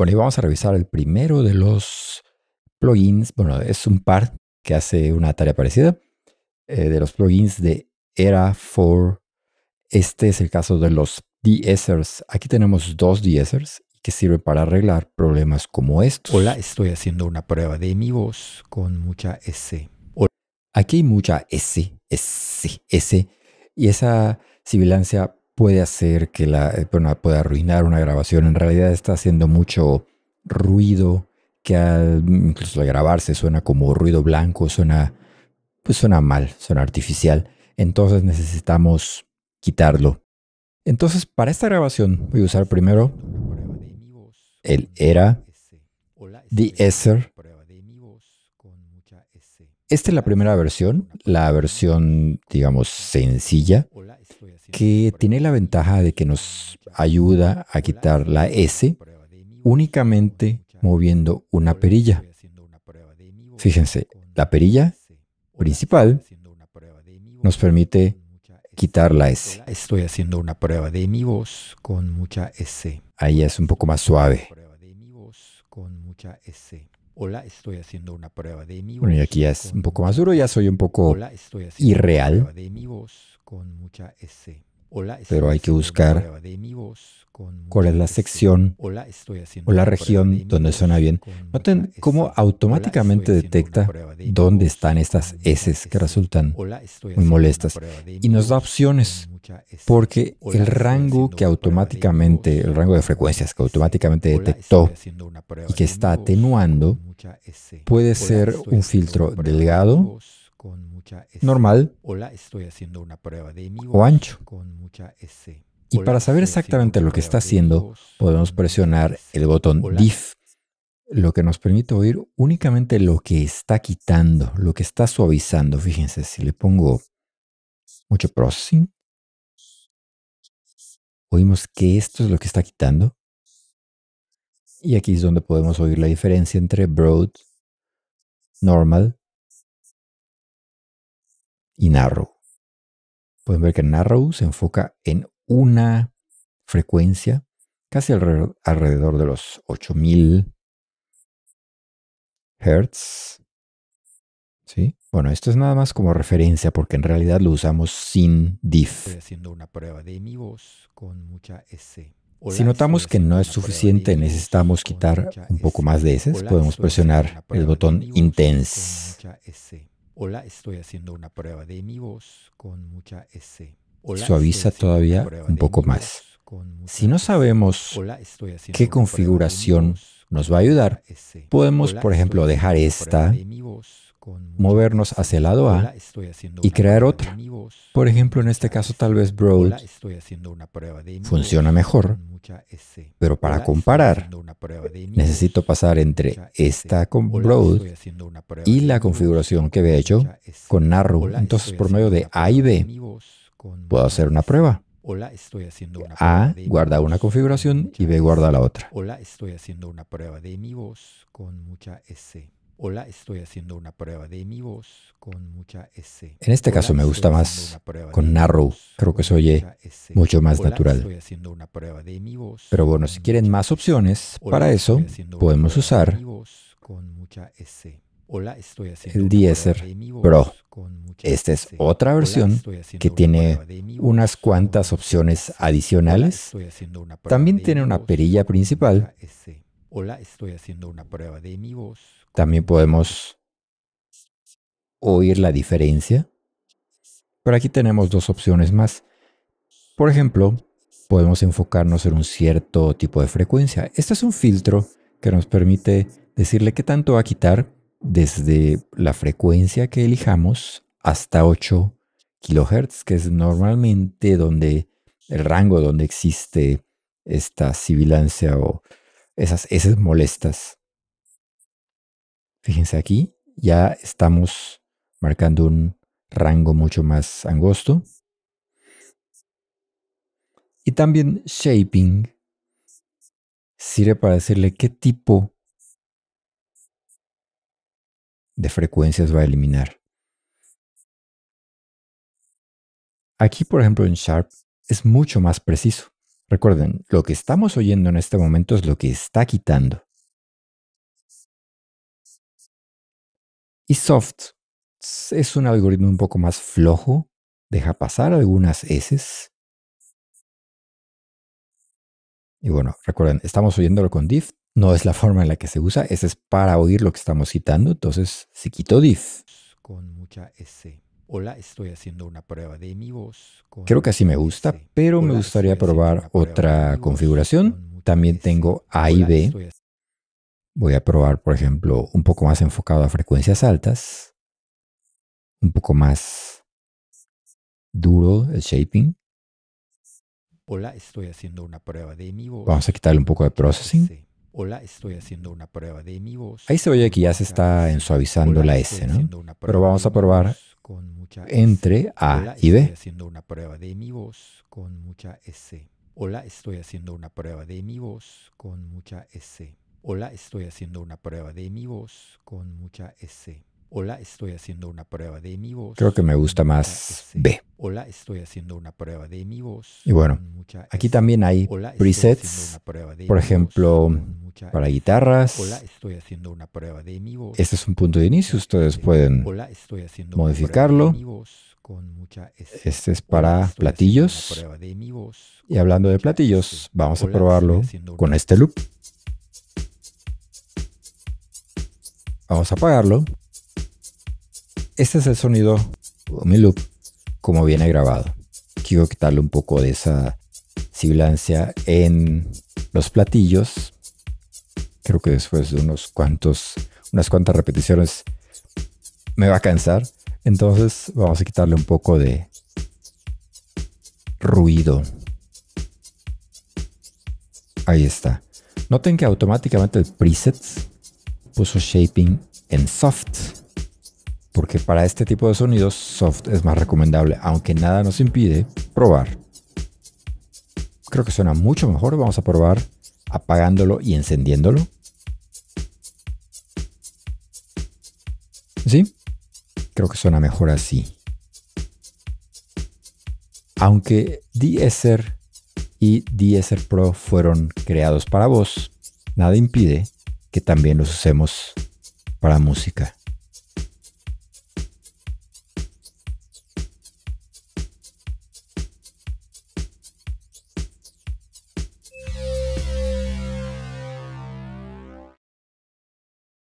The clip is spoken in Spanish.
Bueno, y vamos a revisar el primero de los plugins. Bueno, es un par que hace una tarea parecida eh, de los plugins de Era 4. Este es el caso de los deessers. Aquí tenemos dos deessers que sirven para arreglar problemas como estos. Hola, estoy haciendo una prueba de mi voz con mucha S. Hola. Aquí hay mucha S, S, S, y esa sibilancia puede hacer que la, persona eh, puede arruinar una grabación. En realidad está haciendo mucho ruido que al, incluso al grabarse suena como ruido blanco, suena, pues suena mal, suena artificial. Entonces necesitamos quitarlo. Entonces para esta grabación voy a usar primero el ERA The Esser. Esta es la primera versión, la versión, digamos, sencilla que tiene la ventaja de que nos ayuda a quitar la S únicamente moviendo una perilla. Fíjense, la perilla principal nos permite quitar la S. Estoy haciendo una prueba de mi voz con mucha S. Ahí es un poco más suave. Hola, estoy haciendo una prueba de mi Bueno, y aquí ya es un poco más duro, ya soy un poco irreal. pero hay que buscar cuál es la sección o la región donde suena bien. Noten cómo automáticamente detecta dónde están estas S que resultan muy molestas y nos da opciones porque el rango que automáticamente, el rango de frecuencias que automáticamente detectó y que está atenuando Puede ser un filtro delgado, normal o ancho. Y para saber exactamente lo que está haciendo, podemos presionar el botón Diff, lo que nos permite oír únicamente lo que está quitando, lo que está suavizando. Fíjense, si le pongo mucho processing, oímos que esto es lo que está quitando. Y aquí es donde podemos oír la diferencia entre broad, normal y narrow. Pueden ver que narrow se enfoca en una frecuencia, casi alrededor, de los 8000 Hz. ¿Sí? Bueno, esto es nada más como referencia porque en realidad lo usamos sin diff. Estoy haciendo una prueba de mi voz con mucha S. Si notamos que no es suficiente, necesitamos quitar un poco más de S, podemos presionar el botón Intense. Hola, estoy haciendo una prueba de mi voz con mucha S suaviza todavía un poco más. Si no sabemos qué configuración nos va a ayudar, podemos, por ejemplo, dejar esta, movernos hacia el lado A y crear otra. Por ejemplo, en este caso tal vez Broad funciona mejor, pero para comparar necesito pasar entre esta con Broad y la configuración que había hecho con Narrow. Entonces, por medio de A y B, Puedo hacer una prueba. Hola, estoy haciendo una A de guarda una configuración y B guarda la otra. Hola, estoy haciendo una prueba de mi voz con mucha S. Hola, estoy haciendo una prueba de mi voz con mucha S. En este caso me gusta más con Narrow. Creo que se oye mucho más natural. Pero bueno, si quieren más opciones, para eso podemos usar con mucha S el Deezer Pro. Esta es otra versión que tiene unas cuantas opciones adicionales. También tiene una perilla principal. También podemos oír la diferencia. Pero aquí tenemos dos opciones más. Por ejemplo, podemos enfocarnos en un cierto tipo de frecuencia. Este es un filtro que nos permite decirle qué tanto va a quitar desde la frecuencia que elijamos hasta 8 kilohertz, que es normalmente donde el rango donde existe esta sibilancia o esas esas molestas. Fíjense aquí, ya estamos marcando un rango mucho más angosto. Y también shaping sirve para decirle qué tipo de frecuencias va a eliminar. Aquí, por ejemplo, en Sharp es mucho más preciso. Recuerden, lo que estamos oyendo en este momento es lo que está quitando. Y soft es un algoritmo un poco más flojo, deja pasar algunas S. Y bueno, recuerden, estamos oyéndolo con Dift. No es la forma en la que se usa, ese es para oír lo que estamos citando, entonces se quitó Diff. Con mucha Hola, estoy haciendo una prueba de mi voz. Creo que así me gusta, pero me gustaría probar otra configuración. También tengo A y B. Voy a probar, por ejemplo, un poco más enfocado a frecuencias altas, un poco más duro el shaping. Hola, estoy haciendo una prueba de mi voz. Vamos a quitarle un poco de processing. Hola, estoy haciendo una prueba de mi voz. Ahí se oye que ya se está ensuavizando la S, ¿no? Pero vamos a probar con mucha entre A y B. Estoy haciendo una prueba de mi voz con mucha S. Hola, estoy haciendo una prueba de mi voz con mucha S. Hola, estoy haciendo una prueba de mi voz con mucha S. Hola, estoy haciendo una prueba de mi voz. Creo que me gusta más B. Hola, estoy haciendo una prueba de mi voz. Y bueno, aquí también hay presets, por ejemplo, para guitarras. Este es un punto de inicio, ustedes pueden modificarlo. este es para platillos. y hablando de platillos, vamos a probarlo con este loop. Vamos a apagarlo. Este es el sonido, mi loop como viene grabado. Quiero quitarle un poco de esa sibilancia en los platillos. Creo que después de unos cuantos, unas cuantas repeticiones me va a cansar. Entonces vamos a quitarle un poco de ruido. Ahí está. Noten que automáticamente el preset puso shaping en soft porque para este tipo de sonidos soft es más recomendable, aunque nada nos impide probar. Creo que suena mucho mejor, vamos a probar apagándolo y encendiéndolo. ¿Sí? Creo que suena mejor así. Aunque Deezer y Deezer Pro fueron creados para voz, nada impide que también los usemos para música.